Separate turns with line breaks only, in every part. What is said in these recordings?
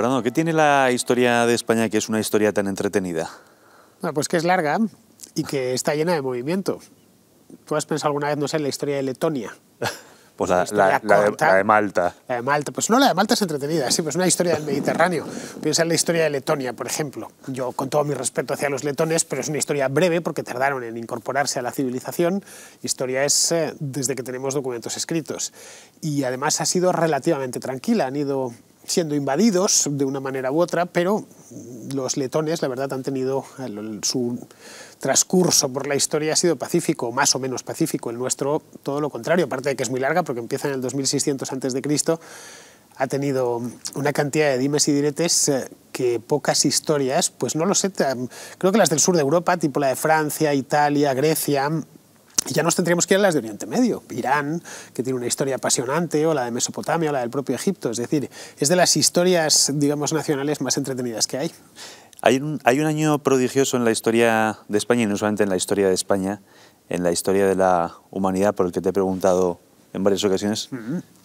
Fernando, ¿qué tiene la historia de España que es una historia tan entretenida?
pues que es larga y que está llena de movimiento. ¿Tú has pensado alguna vez, no en la historia de Letonia?
Pues la, de, Malta.
La de Malta. Pues no, la de Malta es entretenida, sí, pues una historia del Mediterráneo. Piensa en la historia de Letonia, por ejemplo. Yo, con todo mi respeto hacia los letones, pero es una historia breve porque tardaron en incorporarse a la civilización. Historia es eh, desde que tenemos documentos escritos. Y además ha sido relativamente tranquila. Han ido siendo invadidos de una manera u otra, pero los letones, la verdad, han tenido su transcurso por la historia ha sido pacífico, más o menos pacífico. El nuestro, todo lo contrario, aparte de que es muy larga, porque empieza en el 2600 a.C., ha tenido una cantidad de dimes y diretes eh, que pocas historias, pues no lo sé, creo que las del sur de Europa, tipo la de Francia, Italia, Grecia, y ya nos tendríamos que ir a las de Oriente Medio, Irán, que tiene una historia apasionante, o la de Mesopotamia, o la del propio Egipto. Es decir, es de las historias, digamos, nacionales más entretenidas que hay.
Hay un, año prodigioso en la historia de España, y no solamente en la historia de España, en la historia de la humanidad, por el que te he preguntado en varias ocasiones,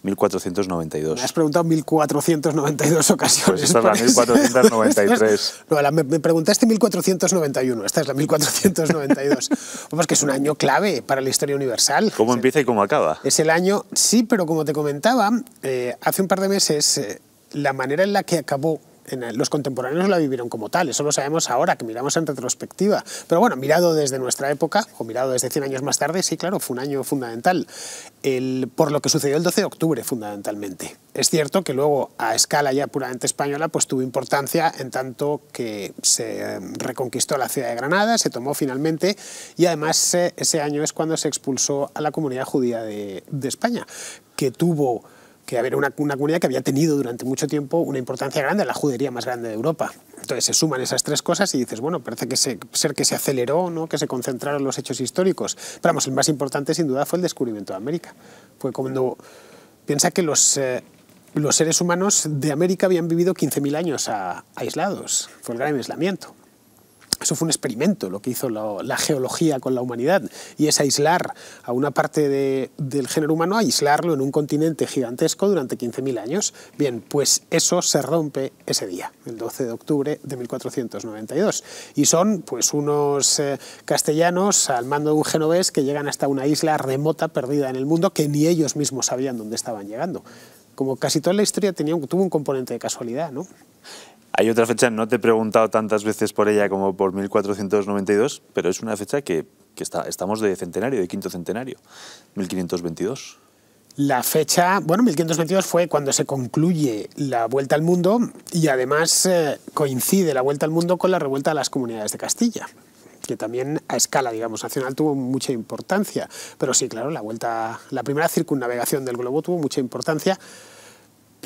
1492. Me has
preguntado 1492 ocasiones. Pues esta es la 1493. no, me, preguntaste 1491, esta es la 1492. Vamos, que es un año clave para la historia universal. ¿Cómo empieza y cómo acaba? Es el año, sí, pero como te comentaba, eh, hace un par de meses, eh, la manera en la que acabó los contemporáneos la vivieron como tal, eso lo sabemos ahora, que miramos en retrospectiva. Pero bueno, mirado desde nuestra época, o mirado desde 100 años más tarde, sí, claro, fue un año fundamental. por lo que sucedió el 12 de octubre, fundamentalmente. Es cierto que luego, a escala ya puramente española, pues tuvo importancia en tanto que se reconquistó la ciudad de Granada, se tomó finalmente, y además ese año es cuando se expulsó a la comunidad judía de España, que tuvo que era una, una, comunidad que había tenido durante mucho tiempo una importancia grande, la judería más grande de Europa. Entonces se suman esas tres cosas y dices, bueno, parece que se, ser que se aceleró, ¿no? que se concentraron los hechos históricos. Pero vamos, el más importante sin duda fue el descubrimiento de América. Fue cuando piensa que los... Eh, los seres humanos de América habían vivido 15.000 años aislados, fue el gran aislamiento. Eso fue un experimento, lo que hizo la, geología con la humanidad, y es aislar a una parte del género humano, aislarlo en un continente gigantesco durante 15.000 años. Bien, pues eso se rompe ese día, el 12 de octubre de 1492. Y son pues unos eh, castellanos al mando de un genovés que llegan hasta una isla remota, perdida en el mundo, que ni ellos mismos sabían dónde estaban llegando. Como casi toda la historia tuvo un componente de casualidad, ¿no?
Hay otra fecha, no te he preguntado tantas veces por ella como por 1492, pero es una fecha que, que está, estamos de centenario, de quinto centenario, 1522.
La fecha, bueno, 1522 fue cuando se concluye la Vuelta al Mundo y además eh, coincide la Vuelta al Mundo con la revuelta de las comunidades de Castilla, que también a escala, digamos, nacional tuvo mucha importancia. Pero sí, claro, la Vuelta, la primera circunnavegación del globo tuvo mucha importancia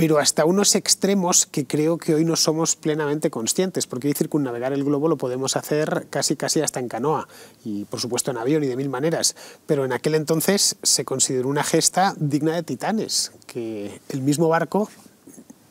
pero hasta unos extremos que creo que hoy no somos plenamente conscientes, porque hoy circunnavegar el globo lo podemos hacer casi casi hasta en canoa, y por supuesto en avión y de mil maneras, pero en aquel entonces se consideró una gesta digna de titanes, que el mismo barco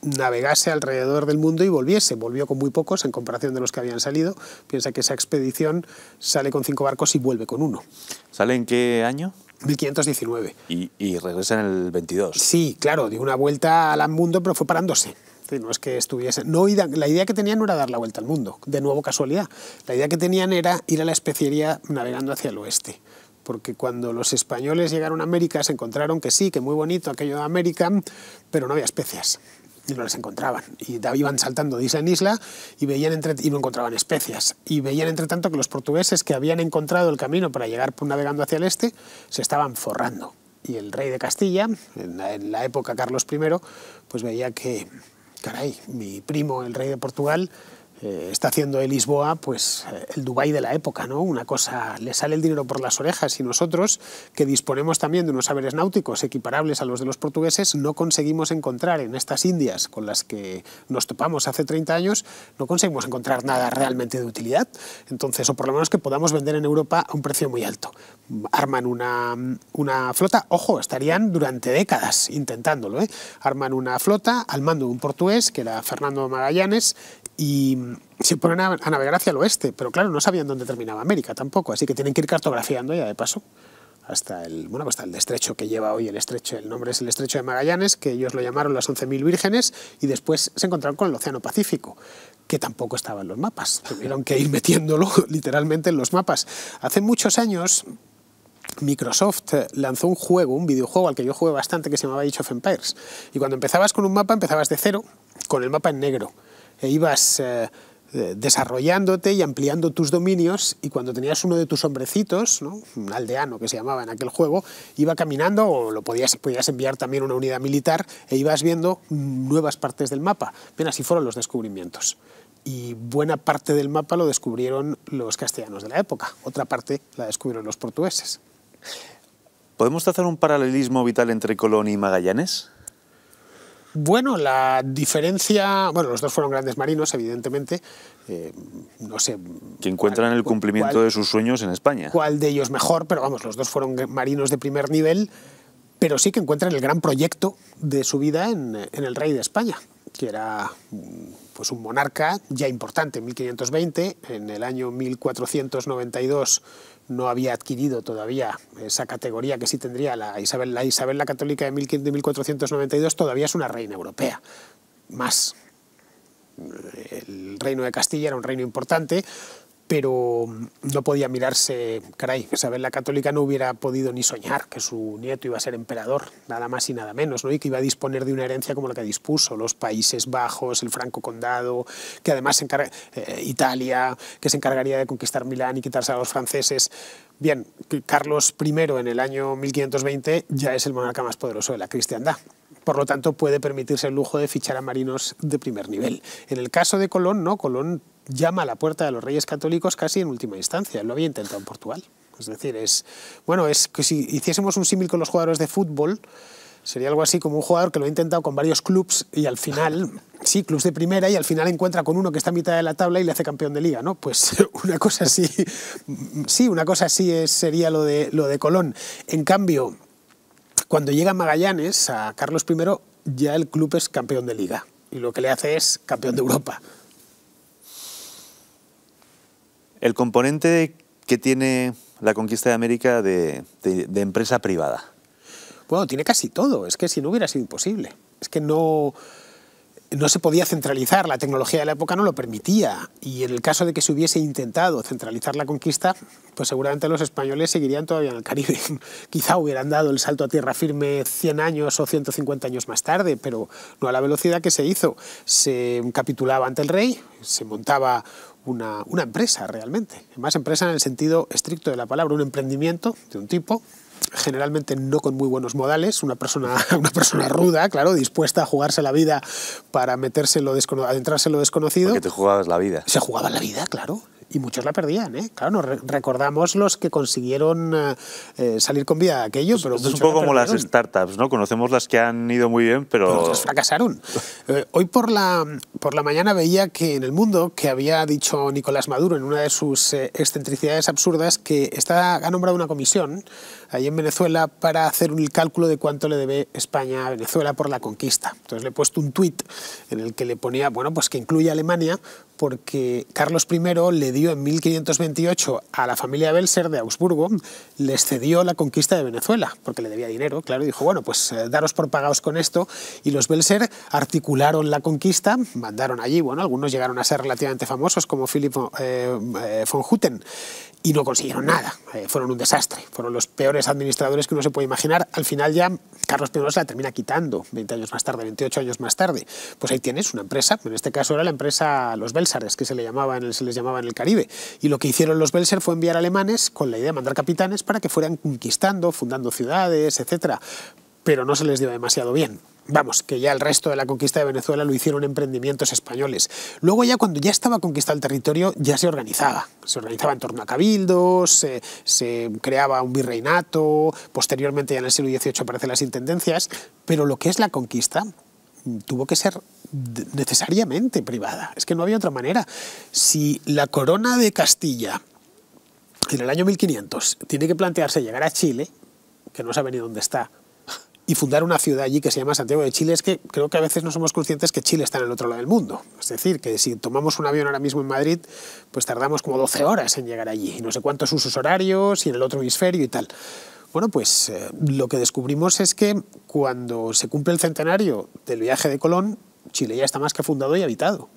navegase alrededor del mundo y volviese. Volvió con muy pocos en comparación de los que habían salido. Piensa que esa expedición sale con cinco barcos y vuelve con uno. ¿Sale en qué año? 1519. Y, y, regresa en el 22. Sí, claro, dio una vuelta al mundo, pero fue parándose. No es que estuviese. No, la idea que tenían no era dar la vuelta al mundo, de nuevo casualidad. La idea que tenían era ir a la especiería navegando hacia el oeste porque cuando los españoles llegaron a América se encontraron que sí, que muy bonito aquello de América, pero no había especias y no las encontraban. Y iban saltando de isla en isla y, veían entre, y no encontraban especias. Y veían, entre tanto, que los portugueses que habían encontrado el camino para llegar navegando hacia el este se estaban forrando. Y el rey de Castilla, en la, época Carlos I, pues veía que, caray, mi primo, el rey de Portugal, eh, está haciendo de Lisboa pues, eh, el Dubái de la época. ¿no? Una cosa, le sale el dinero por las orejas y nosotros, que disponemos también de unos saberes náuticos equiparables a los de los portugueses, no conseguimos encontrar en estas Indias con las que nos topamos hace 30 años, no conseguimos encontrar nada realmente de utilidad. Entonces, o por lo menos que podamos vender en Europa a un precio muy alto. Arman una, flota, ojo, estarían durante décadas intentándolo. ¿eh? Arman una flota al mando de un portugués, que era Fernando Magallanes, y se ponen a, navegar hacia el oeste, pero claro, no sabían dónde terminaba América tampoco, así que tienen que ir cartografiando ya de paso hasta el, bueno, hasta el estrecho que lleva hoy el estrecho, el nombre es el estrecho de Magallanes, que ellos lo llamaron las 11.000 vírgenes, y después se encontraron con el Océano Pacífico, que tampoco estaba en los mapas, tuvieron que ir metiéndolo literalmente en los mapas. Hace muchos años, Microsoft lanzó un juego, un videojuego al que yo jugué bastante, que se llamaba Age of Empires, y cuando empezabas con un mapa, empezabas de cero, con el mapa en negro, e ibas eh, desarrollándote y ampliando tus dominios y cuando tenías uno de tus hombrecitos, un aldeano que se llamaba en aquel juego, iba caminando o lo podías, podías enviar también una unidad militar e ibas viendo nuevas partes del mapa. Bien, así fueron los descubrimientos. Y buena parte del mapa lo descubrieron los castellanos de la época, otra parte la descubrieron los portugueses.
¿Podemos hacer un paralelismo vital entre Colón y Magallanes?
Bueno, la diferencia, bueno, los dos fueron grandes marinos, evidentemente, eh, no sé...
Que encuentran el cumplimiento de sus sueños en España. ¿Cuál
de ellos mejor? Pero vamos, los dos fueron marinos de primer nivel pero sí que encuentran el gran proyecto de su vida en, el rey de España, que era mm, pues, un monarca ya importante en 1520, en el año 1492 no había adquirido todavía esa categoría que sí tendría la Isabel la, Isabel la Católica de 1492, todavía es una reina europea, más. El reino de Castilla era un reino importante, pero no podía mirarse, caray, Isabel la Católica no hubiera podido ni soñar que su nieto iba a ser emperador, nada más y nada menos, ¿no? y que iba a disponer de una herencia como la que dispuso, los Países Bajos, el Franco Condado, que además se encarga, eh, Italia, que se encargaría de conquistar Milán y quitarse a los franceses. Bien, Carlos I en el año 1520 ya es el monarca más poderoso de la cristiandad. Por lo tanto, puede permitirse el lujo de fichar a marinos de primer nivel. En el caso de Colón, no, Colón llama a la puerta de los reyes católicos casi en última instancia. lo había intentado en Portugal. Es decir, es, bueno, es que si hiciésemos un símil con los jugadores de fútbol, sería algo así como un jugador que lo ha intentado con varios clubs y al final, sí, clubes de primera y al final encuentra con uno que está a mitad de la tabla y le hace campeón de liga, ¿no? Pues una cosa así, sí, una cosa así es, sería lo de, lo de Colón. En cambio, cuando llega Magallanes a Carlos I, ya el club es campeón de liga y lo que le hace es campeón de Europa.
El componente que tiene la conquista de América de, empresa privada.
Bueno, tiene casi todo. Es que si no hubiera sido imposible. Es que no no se podía centralizar, la tecnología de la época no lo permitía y en el caso de que se hubiese intentado centralizar la conquista, pues seguramente los españoles seguirían todavía en el Caribe. Quizá hubieran dado el salto a tierra firme 100 años o 150 años más tarde, pero no a la velocidad que se hizo. Se capitulaba ante el rey, se montaba una, empresa realmente. Más empresa en el sentido estricto de la palabra, un emprendimiento de un tipo, generalmente no con muy buenos modales, una persona, una persona ruda, claro, dispuesta a jugarse la vida para meterse lo adentrarse en lo desconocido. que te jugabas la vida. Se jugaba la vida, claro y muchos la perdían. ¿eh? Claro, nos recordamos los que consiguieron eh, eh, salir con vida de aquello. Pero es un poco como las startups,
¿no? Conocemos las que han ido muy bien, pero... pero
fracasaron. Eh, hoy por la, por la mañana veía que en el mundo, que había dicho Nicolás Maduro en una de sus excentricidades absurdas, que está, ha nombrado una comisión ahí en Venezuela para hacer un cálculo de cuánto le debe España a Venezuela por la conquista. Entonces le he puesto un tuit en el que le ponía, bueno, pues que incluye a Alemania porque Carlos I le dio en 1528 a la familia Belser de Augsburgo, les cedió la conquista de Venezuela, porque le debía dinero, claro, y dijo, bueno, pues eh, daros por pagados con esto, y los Belser articularon la conquista, mandaron allí, bueno, algunos llegaron a ser relativamente famosos, como Philip eh, eh, von Hutten, y no consiguieron nada, fueron un desastre, fueron los peores administradores que uno se puede imaginar, al final ya Carlos I se la termina quitando, 20 años más tarde, 28 años más tarde, pues ahí tienes una empresa, en este caso era la empresa Los Belser, que se, le llamaba se les llamaba en el Caribe. Y lo que hicieron los Belser fue enviar alemanes con la idea de mandar capitanes para que fueran conquistando, fundando ciudades, etc. Pero no se les dio demasiado bien vamos, que ya el resto de la conquista de Venezuela lo hicieron emprendimientos españoles. Luego ya cuando ya estaba conquistado el territorio, ya se organizaba. Se organizaba en torno a cabildos, se, se, creaba un virreinato, posteriormente ya en el siglo XVIII aparecen las intendencias, pero lo que es la conquista mm, tuvo que ser necesariamente privada. Es que no había otra manera. Si la corona de Castilla en el año 1500 tiene que plantearse llegar a Chile, que no sabe ni dónde está, y fundar una ciudad allí que se llama Santiago de Chile, es que creo que a veces no somos conscientes que Chile está en el otro lado del mundo. Es decir, que si tomamos un avión ahora mismo en Madrid, pues tardamos como 12 horas en llegar allí, y no sé cuántos usos horarios, y en el otro hemisferio y tal. Bueno, pues eh, lo que descubrimos es que cuando se cumple el centenario del viaje de Colón, Chile ya está más que fundado y habitado.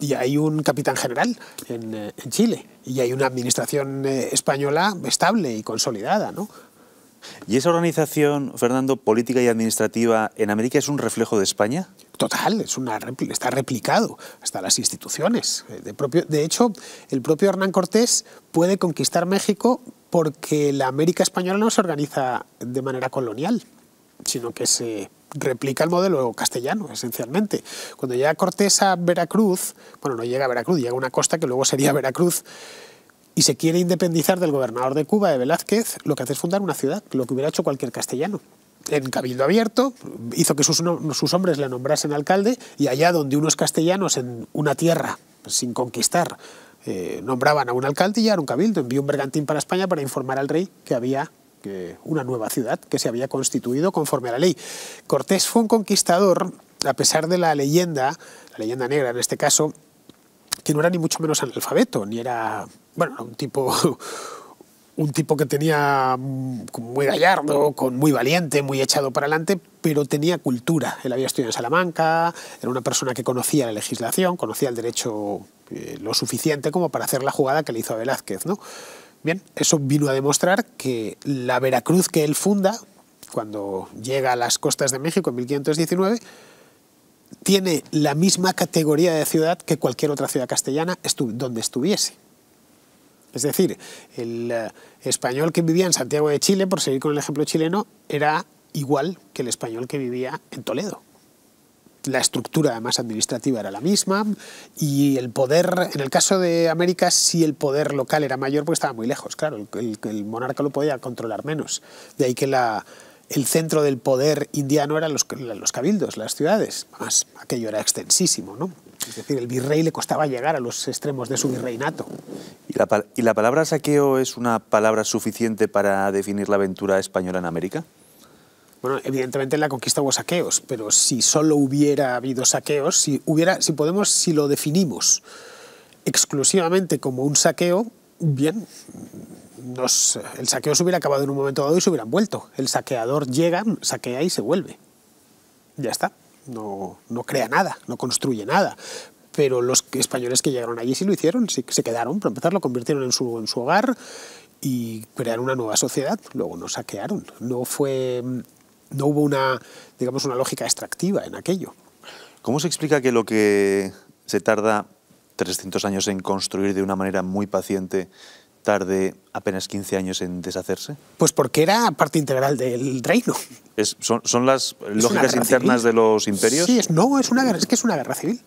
Y hay un capitán general en, eh, Chile. Y hay una administración eh, española estable y consolidada. ¿no?
¿Y esa organización, Fernando, política y administrativa en América es un reflejo de España?
Total, es una está replicado hasta las instituciones. Eh, de, propio, de hecho, el propio Hernán Cortés puede conquistar México porque la América española no se organiza de manera colonial, sino que se replica el modelo castellano, esencialmente. Cuando llega Cortés a Veracruz, bueno, no llega a Veracruz, llega a una costa que luego sería Veracruz, y se quiere independizar del gobernador de Cuba, de Velázquez, lo que hace es fundar una ciudad, lo que hubiera hecho cualquier castellano. En Cabildo Abierto, hizo que sus, hombres le nombrasen alcalde, y allá donde unos castellanos en una tierra, sin conquistar, eh, nombraban a un alcalde y era un cabildo, envió un bergantín para España para informar al rey que había una nueva ciudad que se había constituido conforme a la ley. Cortés fue un conquistador, a pesar de la leyenda, la leyenda negra en este caso, que no era ni mucho menos analfabeto, ni era, bueno, un tipo... un tipo que tenía mm, muy gallardo, con muy valiente, muy echado para adelante, pero tenía cultura. Él había estudiado en Salamanca, era una persona que conocía la legislación, conocía el derecho eh, lo suficiente como para hacer la jugada que le hizo a Velázquez. ¿no? Bien, eso vino a demostrar que la Veracruz que él funda, cuando llega a las costas de México en 1519, tiene la misma categoría de ciudad que cualquier otra ciudad castellana donde estuviese. Es decir, el eh, español que vivía en Santiago de Chile, por seguir con el ejemplo chileno, era igual que el español que vivía en Toledo la estructura además administrativa era la misma y el poder, en el caso de América si el poder local era mayor porque estaba muy lejos, claro, el, monarca lo podía controlar menos, de ahí que el centro del poder indiano eran los, cabildos, las ciudades, más aquello era extensísimo, ¿no? Es decir, el virrey le costaba llegar a los extremos de su virreinato.
¿Y la palabra saqueo es una palabra suficiente para definir la aventura española en América?
Bueno, evidentemente en la conquista hubo saqueos, pero si solo hubiera habido saqueos, si, hubiera, si podemos, si lo definimos exclusivamente como un saqueo, bien, el saqueo se hubiera acabado en un momento dado y se hubieran vuelto. El saqueador llega, saquea y se vuelve. Ya está. No, no crea nada, no construye nada. Pero los españoles que llegaron allí sí lo hicieron, sí, se quedaron, para empezar lo convirtieron en su, en su hogar y crearon una nueva sociedad. Luego no saquearon. No fue no hubo una, digamos, una lógica extractiva en aquello.
¿Cómo se explica que lo que se tarda 300 años en construir de una manera muy paciente tarde apenas 15 años en deshacerse?
Pues porque era parte integral del reino.
son, las lógicas internas de los imperios? Sí,
no, es, una, es que es una guerra civil.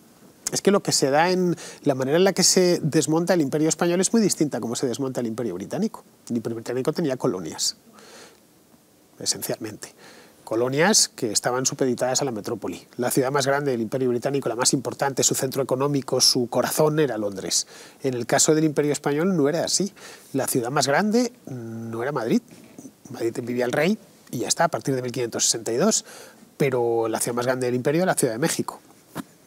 Es que lo que se da en la manera en la que se desmonta el imperio español es muy distinta a cómo se desmonta el imperio británico. El imperio británico tenía colonias, esencialmente colonias que estaban supeditadas a la metrópoli. La ciudad más grande del Imperio Británico, la más importante, su centro económico, su corazón era Londres. En el caso del Imperio Español no era así. La ciudad más grande no era Madrid. Madrid vivía el rey y ya está, a partir de 1562. Pero la ciudad más grande del Imperio era la Ciudad de México.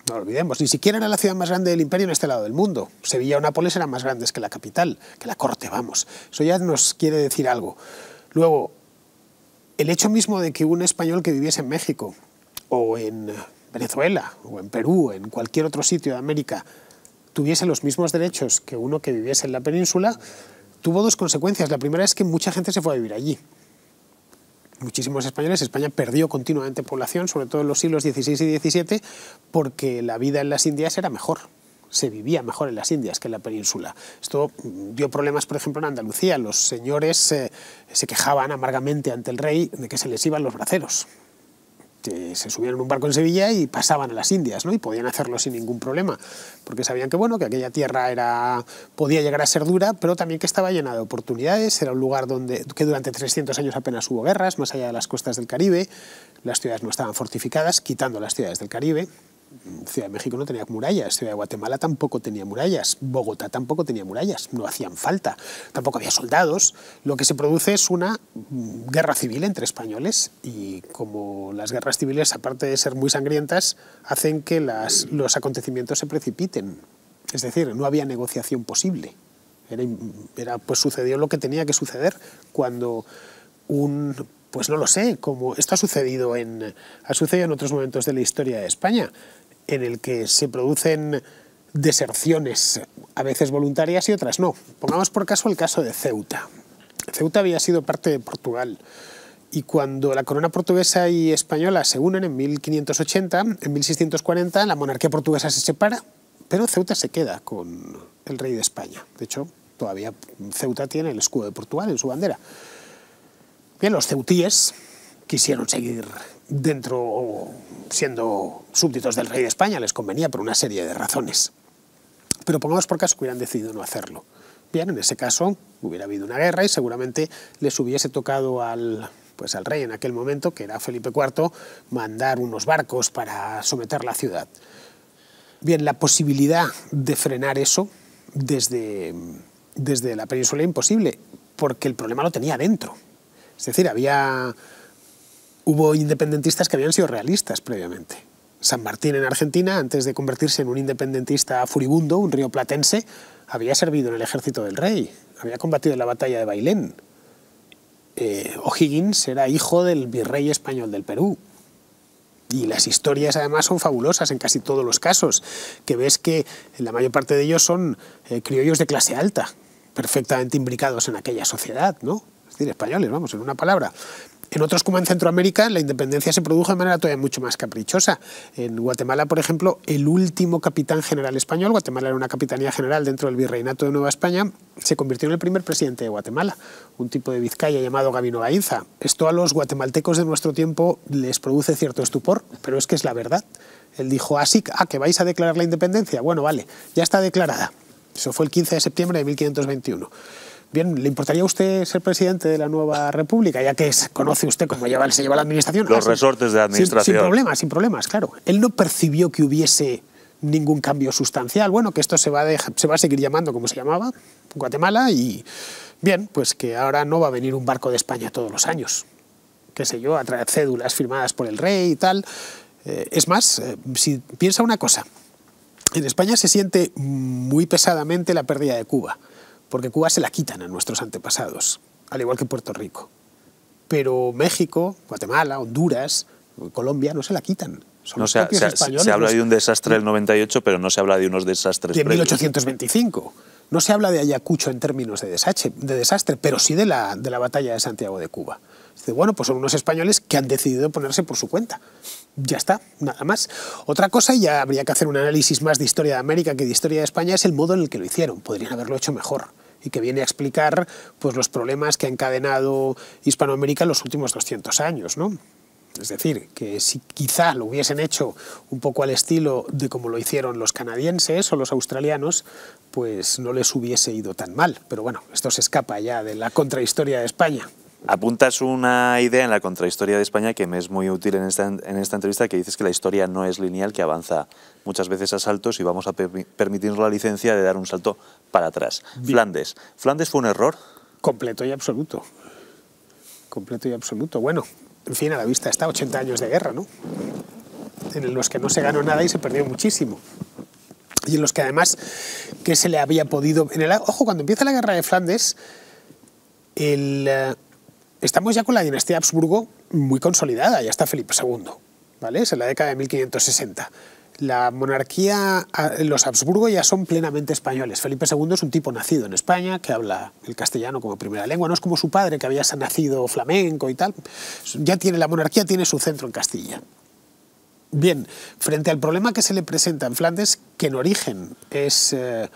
No olvidemos, ni siquiera era la ciudad más grande del imperio en este lado del mundo. Sevilla o Nápoles eran más grandes que la capital, que la corte, vamos. Eso ya nos quiere decir algo. Luego, el hecho mismo de que un español que viviese en México o en Venezuela o en Perú o en cualquier otro sitio de América tuviese los mismos derechos que uno que viviese en la península, tuvo dos consecuencias. La primera es que mucha gente se fue a vivir allí. Muchísimos españoles, España perdió continuamente población, sobre todo en los siglos XVI y XVII, porque la vida en las Indias era mejor se vivía mejor en las Indias que en la península. Esto mm, dio problemas, por ejemplo, en Andalucía. Los señores eh, se quejaban amargamente ante el rey de que se les iban los braceros. Que se subían en un barco en Sevilla y pasaban a las Indias, ¿no? Y podían hacerlo sin ningún problema, porque sabían que, bueno, que aquella tierra era, podía llegar a ser dura, pero también que estaba llena de oportunidades, era un lugar donde, que durante 300 años apenas hubo guerras, más allá de las costas del Caribe, las ciudades no estaban fortificadas, quitando las ciudades del Caribe, Ciudad de México no tenía murallas, Ciudad de Guatemala tampoco tenía murallas, Bogotá tampoco tenía murallas, no hacían falta, tampoco había soldados. Lo que se produce es una guerra civil entre españoles y como las guerras civiles, aparte de ser muy sangrientas, hacen que los acontecimientos se precipiten. Es decir, no había negociación posible. Era, pues sucedió lo que tenía que suceder cuando un pues no lo sé, como esto sucedido en ha sucedido en otros momentos de la historia de España en el que se producen deserciones, a veces voluntarias y otras no. Pongamos por caso el caso de Ceuta. Ceuta había sido parte de Portugal y cuando la corona portuguesa y española se unen en 1580, en 1640 la monarquía portuguesa se separa, pero Ceuta se queda con el rey de España. De hecho, todavía Ceuta tiene el escudo de Portugal en su bandera. Bien, los ceutíes quisieron seguir dentro siendo súbditos del rey de España, les convenía por una serie de razones. Pero pongamos por caso que hubieran decidido no hacerlo. Bien, en ese caso hubiera habido una guerra y seguramente les hubiese tocado al, pues, al rey en aquel momento, que era Felipe IV, mandar unos barcos para someter la ciudad. Bien, la posibilidad de frenar eso desde, desde la península era imposible, porque el problema lo tenía dentro. Es decir, había hubo independentistas que habían sido realistas previamente. San Martín en Argentina, antes de convertirse en un independentista furibundo, un río platense, había servido en el ejército del rey, había combatido en la batalla de Bailén. Eh, O'Higgins era hijo del virrey español del Perú. Y las historias además son fabulosas en casi todos los casos, que ves que la mayor parte de ellos son eh, criollos de clase alta, perfectamente imbricados en aquella sociedad, ¿no? Es decir, españoles, vamos, en una palabra. En otros, como en Centroamérica, la independencia se produjo de manera todavía mucho más caprichosa. En Guatemala, por ejemplo, el último capitán general español, Guatemala era una capitanía general dentro del virreinato de Nueva España, se convirtió en el primer presidente de Guatemala, un tipo de Vizcaya llamado Gabino gaínza. Esto a los guatemaltecos de nuestro tiempo les produce cierto estupor, pero es que es la verdad. Él dijo, así, ah, ah, que vais a declarar la independencia. Bueno, vale, ya está declarada. Eso fue el 15 de septiembre de 1521. Bien, ¿le importaría a usted ser presidente de la nueva república, ya que conoce usted cómo se lleva la administración? Los ah, resortes
de administración. Sin, problemas,
sin problemas, claro. Él no percibió que hubiese ningún cambio sustancial. Bueno, que esto se va, a seguir llamando como se llamaba, Guatemala, y bien, pues que ahora no va a venir un barco de España todos los años, qué sé yo, a traer cédulas firmadas por el rey y tal. Eh, es más, eh, si piensa una cosa, en España se siente muy pesadamente la pérdida de Cuba porque Cuba se la quitan a nuestros antepasados, al igual que Puerto Rico. Pero México, Guatemala, Honduras, Colombia no se la quitan. Son se, habla de un
desastre del 98, mm. pero no se habla de unos desastres. De 1825.
No se habla de Ayacucho en términos de, desastre, de desastre pero sí de la, de la batalla de Santiago de Cuba. bueno, pues son unos españoles que han decidido ponerse por su cuenta ya está, nada más. Otra cosa, y ya habría que hacer un análisis más de historia de América que de historia de España, es el modo en el que lo hicieron. Podrían haberlo hecho mejor y que viene a explicar pues, los problemas que ha encadenado Hispanoamérica en los últimos 200 años. ¿no? Es decir, que si quizá lo hubiesen hecho un poco al estilo de como lo hicieron los canadienses o los australianos, pues no les hubiese ido tan mal. Pero bueno, esto se escapa ya de la contrahistoria de España.
Apuntas una idea en la contrahistoria de España que me es muy útil en esta, en esta entrevista, que dices que la historia no es lineal, que avanza muchas veces a saltos y vamos a permitirnos la licencia de dar un salto para atrás. Flandes. ¿Flandes fue un error?
Completo y absoluto. Completo y absoluto. Bueno, en fin, a la vista está 80 años de guerra, ¿no? En los que no se ganó nada y se perdió muchísimo y en los que además que se le había podido... En el, ojo, cuando empieza la guerra de Flandes, el, eh, estamos ya con la dinastía Habsburgo muy consolidada, ya está Felipe II, ¿vale? Es en la década de 1560. La monarquía, ah, los Habsburgo ya son plenamente españoles. Felipe II es un tipo nacido en España, que habla el castellano como primera lengua, no es como su padre, que había nacido flamenco y tal. Ya tiene, la monarquía tiene su centro en Castilla. Bien, frente al problema que se le presenta en Flandes, que en origen es eh,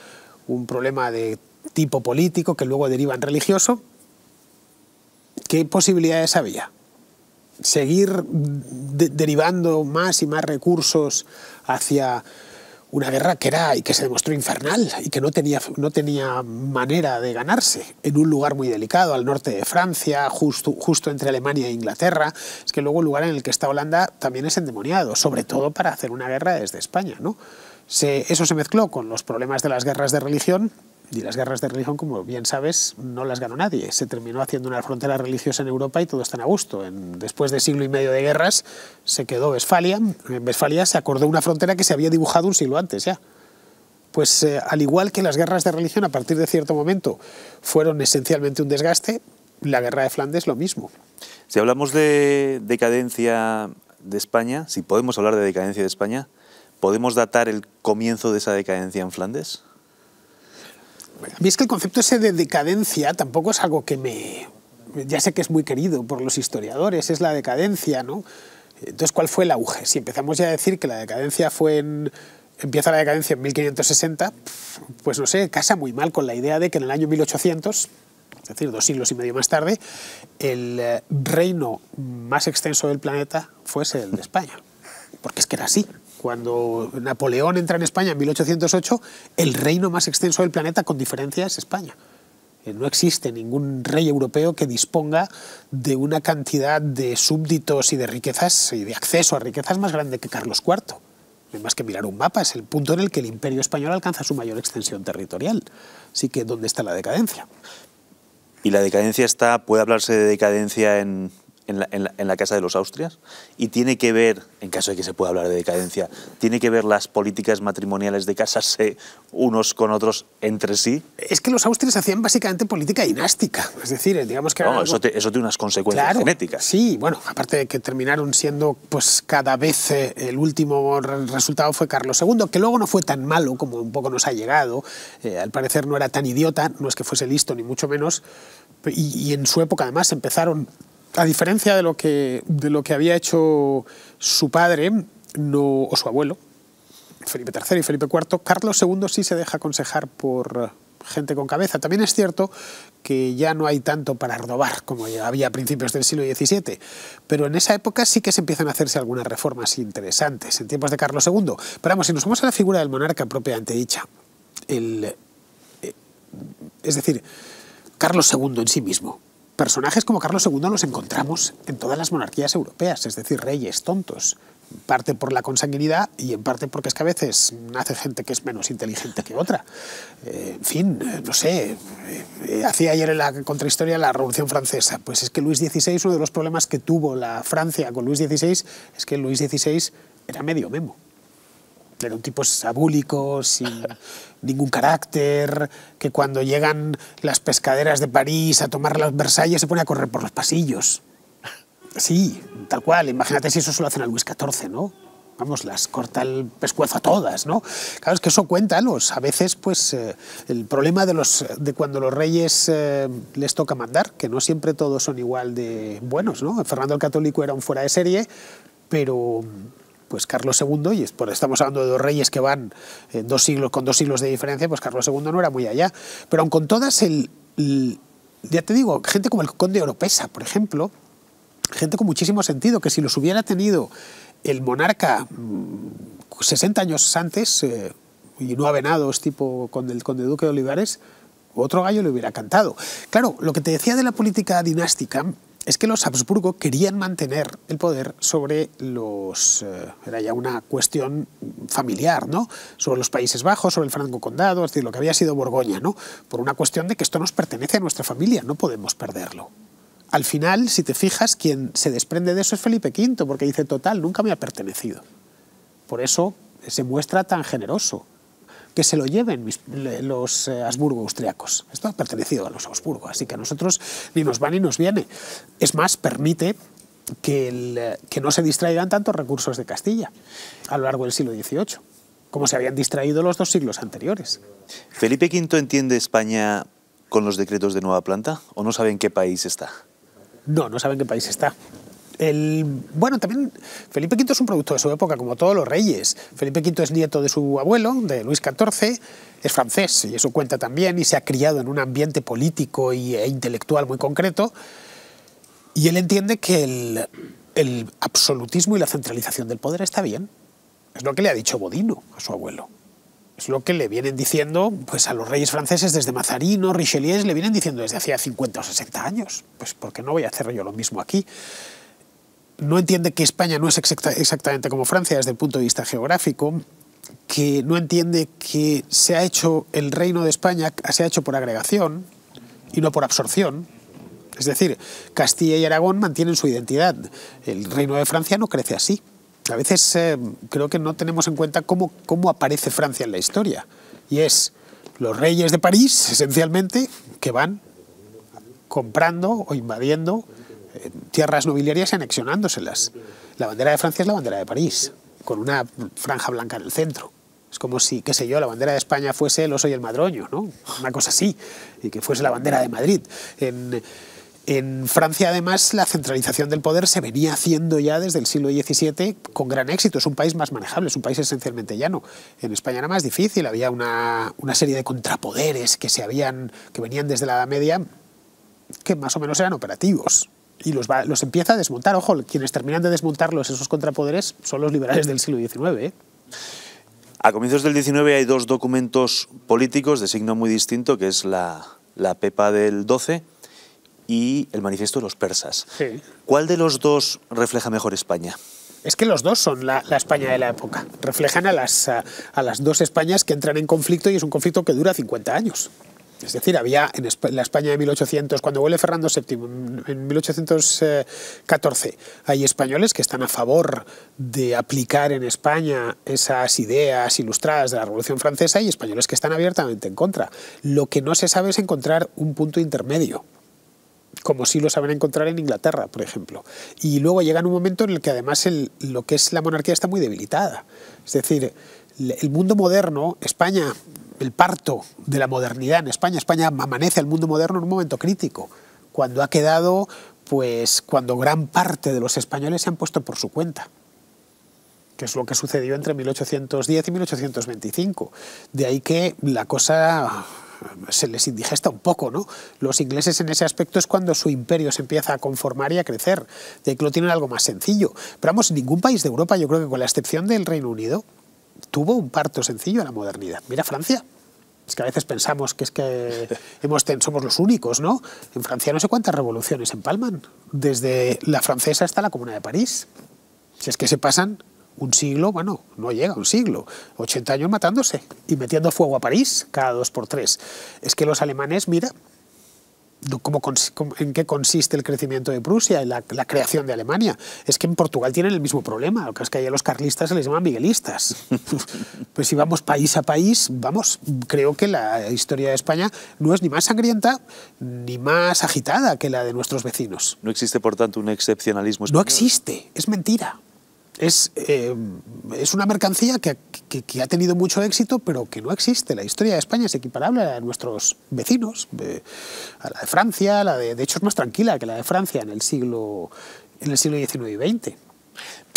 un problema de tipo político que luego deriva en religioso, ¿qué posibilidades había? ¿Seguir derivando más y más recursos hacia una guerra que era y que se demostró infernal y que no tenía, no tenía manera de ganarse en un lugar muy delicado, al norte de Francia, justo, justo entre Alemania e Inglaterra. Es que luego el lugar en el que está Holanda también es endemoniado, sobre todo para hacer una guerra desde España. ¿no? eso se mezcló con los problemas de las guerras de religión y las guerras de religión, como bien sabes, no las ganó nadie. Se terminó haciendo una frontera religiosa en Europa y todo está a gusto. después de siglo y medio de guerras, se quedó Westfalia. En Westfalia se acordó una frontera que se había dibujado un siglo antes ya. Pues eh, al igual que las guerras de religión a partir de cierto momento fueron esencialmente un desgaste, la guerra de Flandes lo mismo.
Si hablamos de decadencia de España, si podemos hablar de decadencia de España, ¿podemos datar el comienzo de esa decadencia en Flandes?
A mí es que el concepto ese de decadencia tampoco es algo que me... Ya sé que es muy querido por los historiadores, es la decadencia, ¿no? Entonces, ¿cuál fue el auge? Si empezamos ya a decir que la decadencia fue en... Empieza la decadencia en 1560, pues no sé, casa muy mal con la idea de que en el año 1800 es decir, dos siglos y medio más tarde, el eh, reino más extenso del planeta fuese el de España. Porque es que era así cuando Napoleón entra en España en 1808, el reino más extenso del planeta con diferencia es España. Eh, no existe ningún rey europeo que disponga de una cantidad de súbditos y de riquezas y de acceso a riquezas más grande que Carlos IV. No hay más que mirar un mapa, es el punto en el que el imperio español alcanza su mayor extensión territorial. Así que, ¿dónde está la decadencia? Y la
decadencia está, puede hablarse de decadencia en en la, Casa de los Austrias y tiene que ver, en caso de que se pueda hablar de decadencia, tiene que ver las políticas matrimoniales de casarse
unos con otros entre sí. Es que los austrias hacían básicamente política dinástica, es decir, digamos que... No, eso, tiene unas consecuencias genéticas. Sí, bueno, aparte de que terminaron siendo pues cada vez eh, el último resultado fue Carlos II, que luego no fue tan malo como un poco nos ha llegado, eh, al parecer no era tan idiota, no es que fuese listo ni mucho menos, y en su época además empezaron a diferencia de lo que, de lo que había hecho su padre no, o su abuelo, Felipe III y Felipe IV, Carlos II sí se deja aconsejar por gente con cabeza. También es cierto que ya no hay tanto para robar como había a principios del siglo XVII, pero en esa época sí que se empiezan a hacerse algunas reformas interesantes en tiempos de Carlos II. Pero vamos, si nos vamos a la figura del monarca propiamente dicha, eh, es decir, Carlos II en sí mismo, Personajes como Carlos II los encontramos en todas las monarquías europeas, es decir, reyes tontos, en parte por la consanguinidad y en parte porque es que a veces nace gente que es menos inteligente que otra. Eh, en fin, eh, no sé, eh, hacía ayer en la contrahistoria la Revolución Francesa. Pues es que Luis XVI, uno de los problemas que tuvo la Francia con Luis XVI, es que Luis XVI era medio memo. Eran un tipo sabúlico, sin ningún carácter, que cuando llegan las pescaderas de París a tomar las Versalles se pone a correr por los pasillos. Sí, tal cual. Imagínate si eso solo hacen a Luis XIV, ¿no? vamos, las corta el pescuezo a todas, ¿no? Claro, es que eso los A veces, pues, eh, el problema de, los, de cuando los reyes eh, les toca mandar, que no siempre todos son igual de buenos, ¿no? Fernando el Católico era un fuera de serie, pero pues Carlos II, y estamos hablando de dos reyes que van eh, dos siglos, con dos siglos de diferencia, pues Carlos II no era muy allá. Pero aun con todas, el, ya te digo, gente como el conde Oropesa, por ejemplo, gente con muchísimo sentido, que si los hubiera tenido el monarca 60 mm, años antes, eh, y no avenados tipo con el conde duque de Olivares, otro gallo le hubiera cantado. Claro, lo que te decía de la política dinástica es que los Habsburgo querían mantener el poder sobre los... Eh, era ya una cuestión familiar, ¿no? Sobre los Países Bajos, sobre el Franco Condado, es decir, lo que había sido Borgoña, ¿no? Por una cuestión de que esto nos pertenece a nuestra familia, no podemos perderlo. Al final, si te fijas, quien se desprende de eso es Felipe V, porque dice, total, nunca me ha pertenecido. Por eso se muestra tan generoso que se lo lleven los eh, Habsburgo austriacos. Esto ha pertenecido a los Habsburgo, así que a nosotros ni nos va ni nos viene. Es más, permite que, eh, que no se distraigan tantos recursos de Castilla a lo largo del siglo XVIII, como se habían distraído los dos siglos anteriores.
¿Felipe V entiende España con los decretos de nueva planta o no sabe en qué país está?
No, no sabe en qué país está bueno, también Felipe V es un producto de su época, como todos los reyes. Felipe V es nieto de su abuelo, de Luis XIV, es francés, y eso cuenta también, y se ha criado en un ambiente político e intelectual muy concreto. Y él entiende que el, absolutismo y la centralización del poder está bien. Es lo que le ha dicho Bodino a su abuelo. Es lo que le vienen diciendo pues, a los reyes franceses desde Mazarino, Richelieu, le vienen diciendo desde hacía 50 o 60 años. Pues, ¿por no voy a hacer yo lo mismo aquí? no entiende que España no es exactamente como Francia desde el punto de vista geográfico, que no entiende que se ha hecho el reino de España, se ha hecho por agregación y no por absorción. Es decir, Castilla y Aragón mantienen su identidad. El reino de Francia no crece así. A veces eh, creo que no tenemos en cuenta cómo, cómo aparece Francia en la historia. Y es los reyes de París, esencialmente, que van comprando o invadiendo tierras nobiliarias anexionándoselas. La bandera de Francia es la bandera de París, con una franja blanca en el centro. Es como si, qué sé yo, la bandera de España fuese el oso y el madroño, ¿no? Una cosa así, y que fuese la bandera de Madrid. En, Francia, además, la centralización del poder se venía haciendo ya desde el siglo XVII con gran éxito. Es un país más manejable, es un país esencialmente llano. En España era más difícil, había una, serie de contrapoderes que, se habían, que venían desde la Edad Media que más o menos eran operativos y los, los empieza a desmontar. Ojo, quienes terminan de desmontarlos, esos contrapoderes, son los liberales del siglo XIX. ¿eh?
A comienzos del XIX hay dos documentos políticos de signo muy distinto, que es la, la PEPA del XII y el Manifiesto de los Persas. ¿Cuál de los dos refleja mejor España?
Es que los dos son la, España de la época. Reflejan a las, a las dos Españas que entran en conflicto y es un conflicto que dura 50 años. Es decir, había en la España de 1800, cuando vuelve Fernando VII, en 1814, eh, hay españoles que están a favor de aplicar en España esas ideas ilustradas de la Revolución Francesa y españoles que están abiertamente en contra. Lo que no se sabe es encontrar un punto intermedio como sí lo saben encontrar en Inglaterra, por ejemplo. Y luego llega un momento en el que además lo que es la monarquía está muy debilitada. Es decir, el mundo moderno, España, el parto de la modernidad en España. España amanece al mundo moderno en un momento crítico, cuando ha quedado, pues, cuando gran parte de los españoles se han puesto por su cuenta que es lo que sucedió entre 1810 y 1825. De ahí que la cosa ah, se les indigesta un poco, ¿no? Los ingleses en ese aspecto es cuando su imperio se empieza a conformar y a crecer. De ahí que lo tienen algo más sencillo. Pero vamos, ningún país de Europa, yo creo que con la excepción del Reino Unido, tuvo un parto sencillo a la modernidad. Mira Francia. Es que a veces pensamos que es que somos los únicos, ¿no? En Francia no sé cuántas revoluciones empalman, desde la francesa hasta la Comuna de París. Si es que se pasan un siglo, bueno, no llega un siglo, 80 años matándose y metiendo fuego a París cada dos por tres. Es que los alemanes, mira, en qué consiste el crecimiento de Prusia y la, creación de Alemania. Es que en Portugal tienen el mismo problema, lo que es que a los carlistas se les llaman miguelistas. pues si vamos país a país, vamos, creo que la historia de España no es ni más sangrienta ni más agitada que la de nuestros vecinos.
No existe, por tanto, un excepcionalismo No existe,
es mentira es, eh, es una mercancía que, ha tenido mucho éxito, pero que no existe. La historia de España es equiparable a nuestros vecinos, a la de Francia, la de, de hecho es más tranquila que la de Francia en el siglo, en el siglo XIX y XX.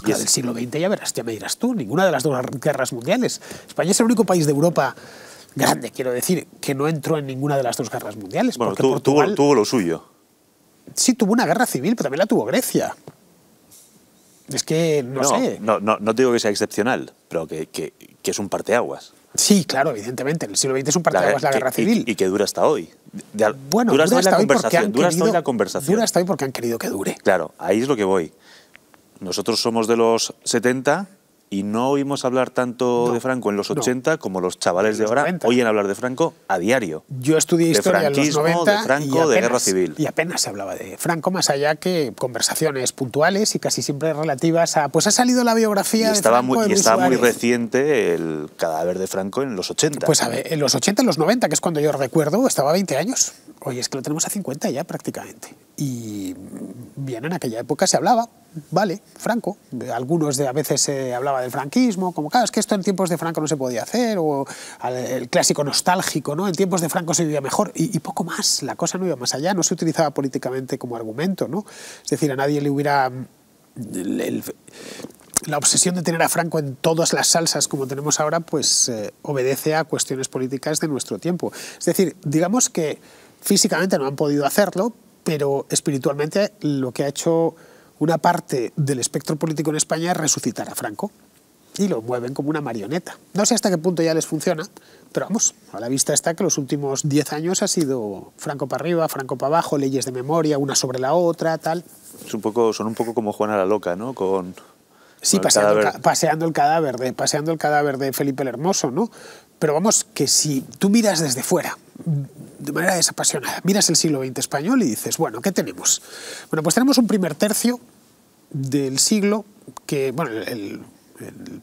Y la del siglo XX ya verás, ya me dirás tú, ninguna de las dos guerras mundiales. España es el único país de Europa grande, quiero decir, que no entró en ninguna de las dos guerras mundiales. Bueno,
porque tuvo lo suyo.
Sí, tuvo una guerra civil, pero también la tuvo Grecia. Es que no, sé.
No, no, te digo que sea excepcional, pero que, que, es un parteaguas.
Sí, claro, evidentemente. El siglo XX es un parteaguas la, guerra civil.
Y, que dura hasta hoy. bueno, dura, hasta, la conversación, dura hasta Dura
hasta hoy porque han querido que dure.
Claro, ahí es lo que voy. Nosotros somos de los 70 y no oímos hablar tanto de Franco en los 80 como los chavales de ahora oyen hablar de Franco a diario.
Yo estudié historia de en los 90 de Franco, de guerra civil. Y apenas se hablaba de Franco, más allá que conversaciones puntuales y casi siempre relativas a, pues ha salido la biografía estaba de Franco, Muy, y estaba muy
reciente el cadáver de Franco en los 80. Pues a ver,
en los 80, en los 90, que es cuando yo recuerdo, estaba 20 años. Hoy es que lo tenemos a 50 ya prácticamente. Y bien, en aquella época se hablaba, vale, Franco, algunos de a veces se hablaba del franquismo, como claro, es que esto en tiempos de Franco no se podía hacer, o el clásico nostálgico, ¿no? En tiempos de Franco se vivía mejor, y, poco más, la cosa no iba más allá, no se utilizaba políticamente como argumento, ¿no? Es decir, a nadie le hubiera... la obsesión de tener a Franco en todas las salsas como tenemos ahora, pues eh, obedece a cuestiones políticas de nuestro tiempo. Es decir, digamos que físicamente no han podido hacerlo, pero espiritualmente lo que ha hecho una parte del espectro político en España es resucitar a Franco y lo mueven como una marioneta. No sé hasta qué punto ya les funciona, pero vamos, a la vista está que los últimos 10 años ha sido Franco para arriba, Franco para abajo, leyes de memoria, una sobre la otra, tal.
Es un poco, son un poco como Juana la Loca, ¿no? Con,
sí, paseando, el paseando, el cadáver de, paseando el cadáver de Felipe el Hermoso, ¿no? Pero vamos, que si tú miras desde fuera, de manera desapasionada, miras el siglo XX español y dices, bueno, ¿qué tenemos? Bueno, pues tenemos un primer tercio del siglo que, bueno, el,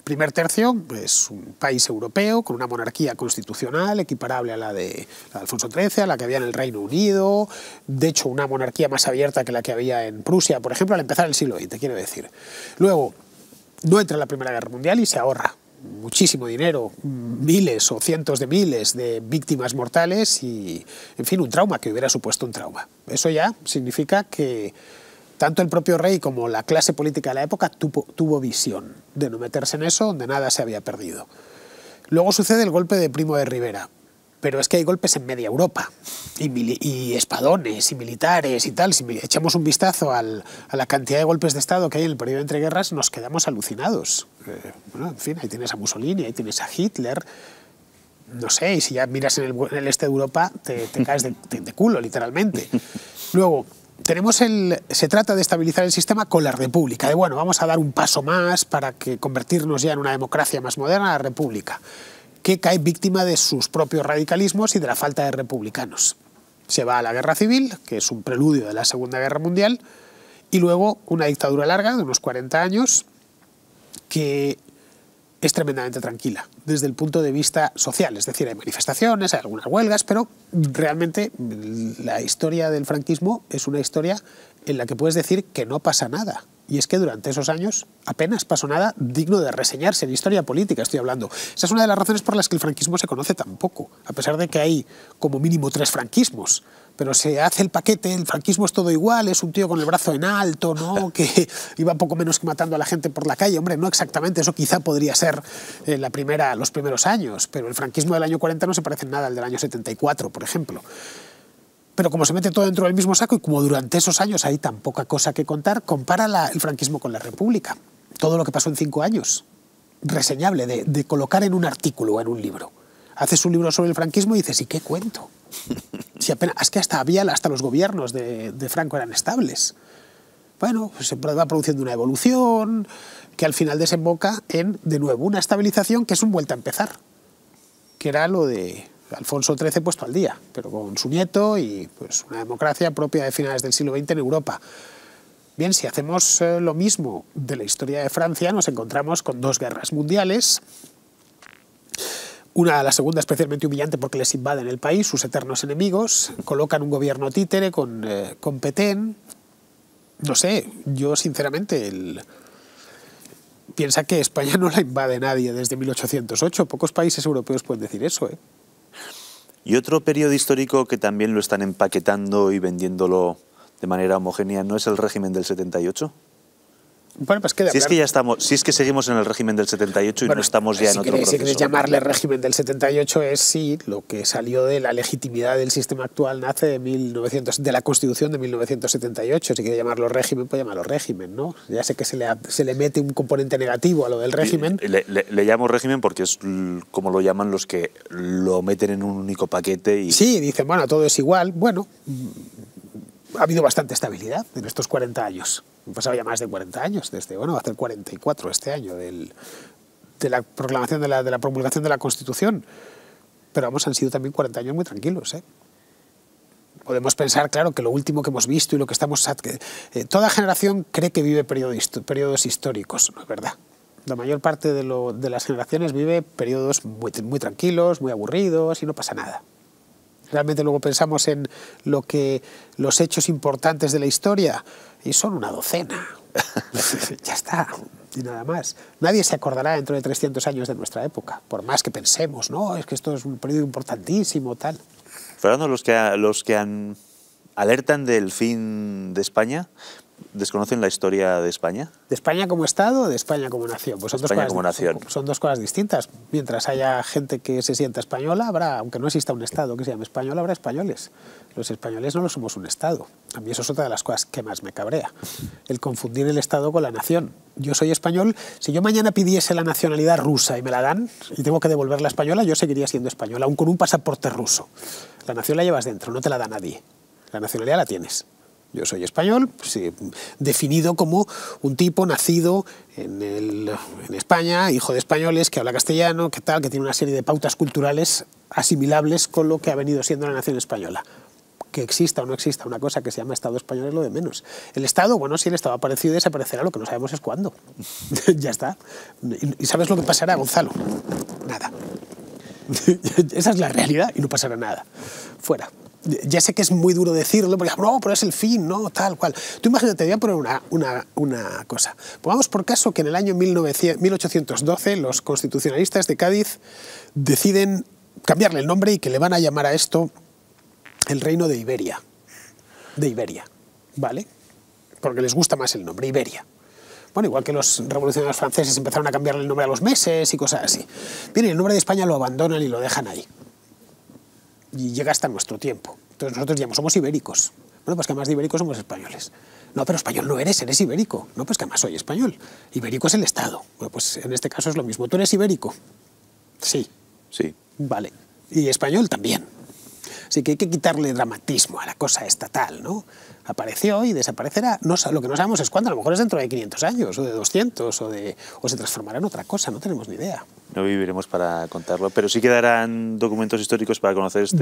primer tercio es un país europeo con una monarquía constitucional equiparable a la de, Alfonso XIII, a la que había en el Reino Unido, de hecho una monarquía más abierta que la que había en Prusia, por ejemplo, al empezar el siglo XX, quiero decir. Luego, no entra la Primera Guerra Mundial y se ahorra muchísimo dinero, miles o cientos de miles de víctimas mortales y, en fin, un trauma que hubiera supuesto un trauma. Eso ya significa que tanto el propio rey como la clase política de la época tuvo, visión de no meterse en eso donde nada se había perdido. Luego sucede el golpe de Primo de Rivera, pero es que hay golpes en media Europa, y, espadones, y militares, y tal. Si echamos un vistazo a la cantidad de golpes de Estado que hay en el periodo entre guerras, nos quedamos alucinados. Eh, bueno, en fin, ahí tienes a Mussolini, ahí tienes a Hitler, no sé, y si ya miras en el, este de Europa, te, caes de, culo, literalmente. Luego, tenemos el, se trata de estabilizar el sistema con la república, de bueno, vamos a dar un paso más para que convertirnos ya en una democracia más moderna, la república que cae víctima de sus propios radicalismos y de la falta de republicanos. Se va a la guerra civil, que es un preludio de la Segunda Guerra Mundial, y luego una dictadura larga de unos 40 años que es tremendamente tranquila desde el punto de vista social. Es decir, hay manifestaciones, hay algunas huelgas, pero realmente la historia del franquismo es una historia en la que puedes decir que no pasa nada. Y es que durante esos años apenas pasó nada digno de reseñarse en historia política, estoy hablando. Esa es una de las razones por las que el franquismo se conoce tan poco, a pesar de que hay como mínimo tres franquismos. Pero se hace el paquete, el franquismo es todo igual, es un tío con el brazo en alto, ¿no? que iba poco menos que matando a la gente por la calle. Hombre, no exactamente, eso quizá podría ser la primera, los primeros años, pero el franquismo del año 40 no se parece en nada al del año 74, por ejemplo pero como se mete todo dentro del mismo saco y como durante esos años hay tan poca cosa que contar, compara el franquismo con la República. Todo lo que pasó en cinco años. Reseñable de, colocar en un artículo o en un libro. Haces un libro sobre el franquismo y dices, ¿y qué cuento? es que hasta, había, hasta los gobiernos de, Franco eran estables. Bueno, pues se va produciendo una evolución que al final desemboca en, de nuevo, una estabilización que es un vuelta a empezar, que era lo de Alfonso XIII puesto al día, pero con su nieto y pues, una democracia propia de finales del siglo XX en Europa. Bien, si hacemos eh, lo mismo de la historia de Francia, nos encontramos con dos guerras mundiales, una, la segunda, especialmente humillante porque les invaden el país, sus eternos enemigos, colocan un gobierno títere con, eh, Petén. No sé, yo sinceramente piensa que España no la invade nadie desde 1808. Pocos países europeos pueden decir eso. ¿eh?
Y otro periodo histórico que también lo están empaquetando y vendiéndolo de manera homogénea no es el régimen del 78.
Pues, si es que ya
estamos, si es que seguimos en el régimen del 78 y no estamos ya en otro Si quieres llamarle
régimen del 78 es sí, lo que salió de la legitimidad del sistema actual nace de 1900, de la Constitución de 1978. Si quieres llamarlo régimen, pues llamarlo régimen, ¿no? Ya sé que se le, se le mete un componente negativo a lo del régimen.
Le, llamo régimen porque es como lo llaman los que lo
meten en un único paquete y sí dicen bueno todo es igual. Bueno, mm, ha habido bastante estabilidad en estos 40 años. Pues han ya más de 40 años desde, este, bueno, va a hacer 44 este año del, de la proclamación, de la, de la promulgación de la Constitución. Pero vamos, han sido también 40 años muy tranquilos, ¿eh? podemos pensar, claro, que lo último que hemos visto y lo que estamos... Eh, toda generación cree que vive periodos históricos, ¿no es verdad? La mayor parte de, lo, de las generaciones vive periodos muy, muy, tranquilos, muy aburridos y no pasa nada. Realmente luego pensamos en lo que los hechos importantes de la historia, y son una docena. ya está, y nada más. Nadie se acordará dentro de 300 años de nuestra época, por más que pensemos, no, es que esto es un periodo importantísimo, tal.
Fernando, los que, los que han, alertan del fin de España, ¿desconocen la historia de España?
¿De España como Estado o de España como nación? Pues son, como nación. Son, dos cosas distintas. Mientras haya gente que se sienta española, habrá, aunque no exista un Estado que se llame español, habrá españoles. Los españoles no lo somos un Estado. A mí eso es otra de las cosas que más me cabrea. El confundir el Estado con la nación. Yo soy español. Si yo mañana pidiese la nacionalidad rusa y me la dan y tengo que devolverla la española, yo seguiría siendo español, aún con un pasaporte ruso. La nación la llevas dentro, no te la da nadie. La nacionalidad la tienes. Yo soy español, definido como un tipo nacido en, España, hijo de españoles, que habla castellano, que tal, que tiene una serie de pautas culturales asimilables con lo que ha venido siendo la nación española que exista o no exista una cosa que se llama Estado español es lo de menos. El Estado, bueno, si el Estado ha aparecido y desaparecerá, lo que no sabemos es cuándo. ya está. ¿Y sabes lo que pasará, Gonzalo? Nada. Esa es la realidad y no pasará nada. Fuera. Ya sé que es muy duro decirlo, porque pero es el fin, no, tal cual. Tú imagínate, voy a poner una, una, una cosa. Pongamos por caso que en el año 1812 los constitucionalistas de Cádiz deciden cambiarle el nombre y que le van a llamar a esto el reino de Iberia, de Iberia, ¿vale? Porque les gusta más el nombre, Iberia. Bueno, igual que los revolucionarios franceses empezaron a cambiarle el nombre a los meses y cosas así. Bien, el nombre de España lo abandonan y lo dejan ahí. Y llega hasta nuestro tiempo. Entonces nosotros ya somos ibéricos. Bueno, pues que además de ibéricos somos españoles. No, pero español no eres, eres ibérico. No, pues que además soy español. Ibérico es el Estado. Bueno, pues en este caso es lo mismo. ¿Tú eres ibérico? Sí. Sí. Vale. ¿Y español también? Así que hay que quitarle dramatismo a la cosa estatal, ¿no? apareció y desaparecerá. No, lo que no sabemos es cuándo, a lo mejor es dentro de 500 años, o de 200, o, de, o se transformará en otra cosa, no tenemos ni idea.
No viviremos para contarlo, pero sí quedarán documentos históricos para conocer este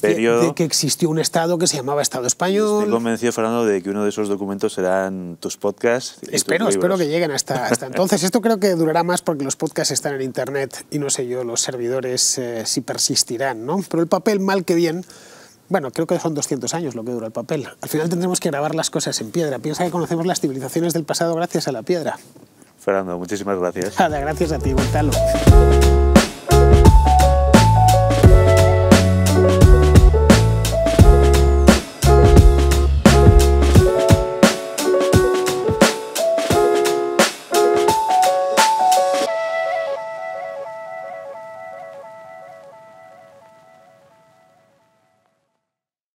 periodo. De
que existió un Estado que se llamaba Estado Español. Estoy
convencido, Fernando, de que uno de esos documentos serán tus podcasts. espero, espero
que lleguen hasta, hasta entonces. Esto creo que durará más porque los podcasts están en Internet y no sé yo, los servidores eh, si persistirán, ¿no? Pero el papel, mal que bien, bueno, creo que son 200 años lo que dura el papel. Al final tendremos que grabar las cosas en piedra. Piensa que conocemos las civilizaciones del pasado gracias a la piedra.
Fernando, muchísimas
gracias. gracias a ti, Gonzalo.